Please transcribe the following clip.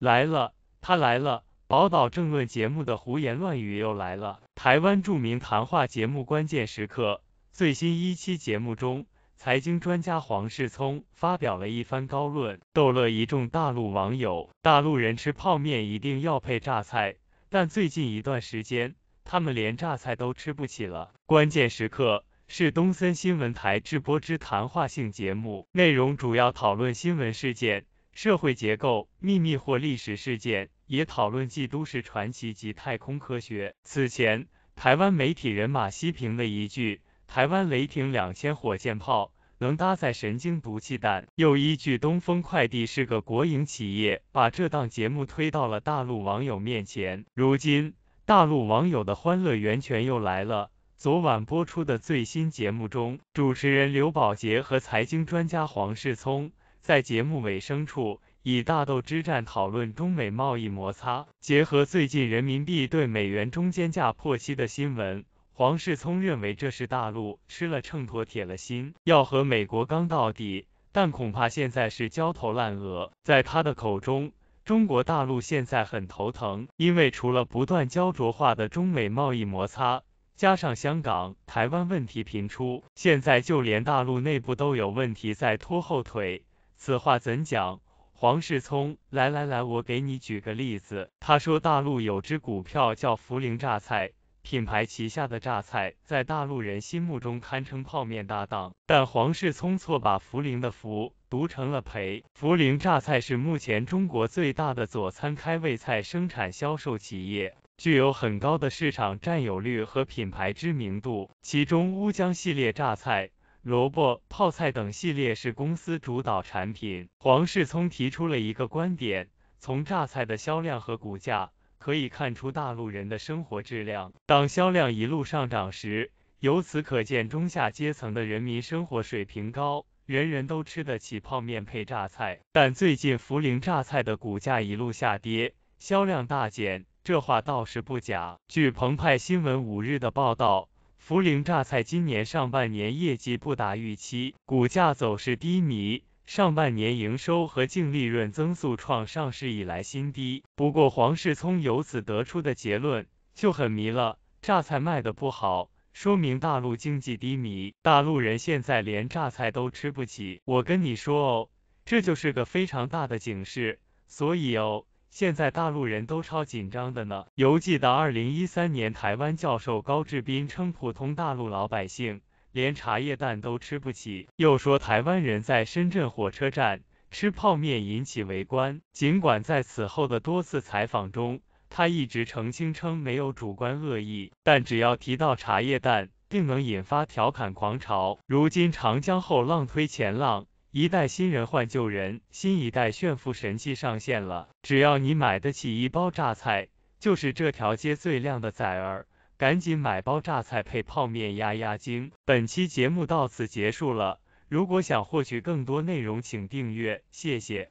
来了，他来了！宝岛政论节目的胡言乱语又来了。台湾著名谈话节目《关键时刻》最新一期节目中，财经专家黄世聪发表了一番高论，逗乐一众大陆网友。大陆人吃泡面一定要配榨菜，但最近一段时间，他们连榨菜都吃不起了。关键时刻是东森新闻台直播之谈话性节目，内容主要讨论新闻事件。社会结构、秘密或历史事件，也讨论济都市传奇及太空科学。此前，台湾媒体人马西平的一句“台湾雷霆两千火箭炮能搭载神经毒气弹”，又依据东风快递是个国营企业，把这档节目推到了大陆网友面前。如今，大陆网友的欢乐源泉又来了。昨晚播出的最新节目中，主持人刘宝杰和财经专家黄世聪。在节目尾声处，以大豆之战讨论中美贸易摩擦，结合最近人民币对美元中间价破七的新闻，黄世聪认为这是大陆吃了秤砣铁了心要和美国刚到底，但恐怕现在是焦头烂额。在他的口中，中国大陆现在很头疼，因为除了不断焦灼化的中美贸易摩擦，加上香港、台湾问题频出，现在就连大陆内部都有问题在拖后腿。此话怎讲？黄世聪，来来来，我给你举个例子。他说大陆有只股票叫涪陵榨菜，品牌旗下的榨菜在大陆人心目中堪称泡面搭档。但黄世聪错把涪陵的涪读成了培。涪陵榨菜是目前中国最大的佐餐开胃菜生产销售企业，具有很高的市场占有率和品牌知名度。其中乌江系列榨菜。萝卜、泡菜等系列是公司主导产品。黄世聪提出了一个观点，从榨菜的销量和股价可以看出大陆人的生活质量。当销量一路上涨时，由此可见中下阶层的人民生活水平高，人人都吃得起泡面配榨菜。但最近涪陵榨菜的股价一路下跌，销量大减，这话倒是不假。据澎湃新闻五日的报道。涪陵榨菜今年上半年业绩不达预期，股价走势低迷。上半年营收和净利润增速创上市以来新低。不过黄世聪由此得出的结论就很迷了：榨菜卖得不好，说明大陆经济低迷，大陆人现在连榨菜都吃不起。我跟你说哦，这就是个非常大的警示。所以哦。现在大陆人都超紧张的呢。犹记得二零一三年，台湾教授高志斌称普通大陆老百姓连茶叶蛋都吃不起，又说台湾人在深圳火车站吃泡面引起围观。尽管在此后的多次采访中，他一直澄清称没有主观恶意，但只要提到茶叶蛋，定能引发调侃狂潮。如今长江后浪推前浪。一代新人换旧人，新一代炫富神器上线了。只要你买得起一包榨菜，就是这条街最靓的仔儿。赶紧买包榨菜配泡面压压惊。本期节目到此结束了。如果想获取更多内容，请订阅，谢谢。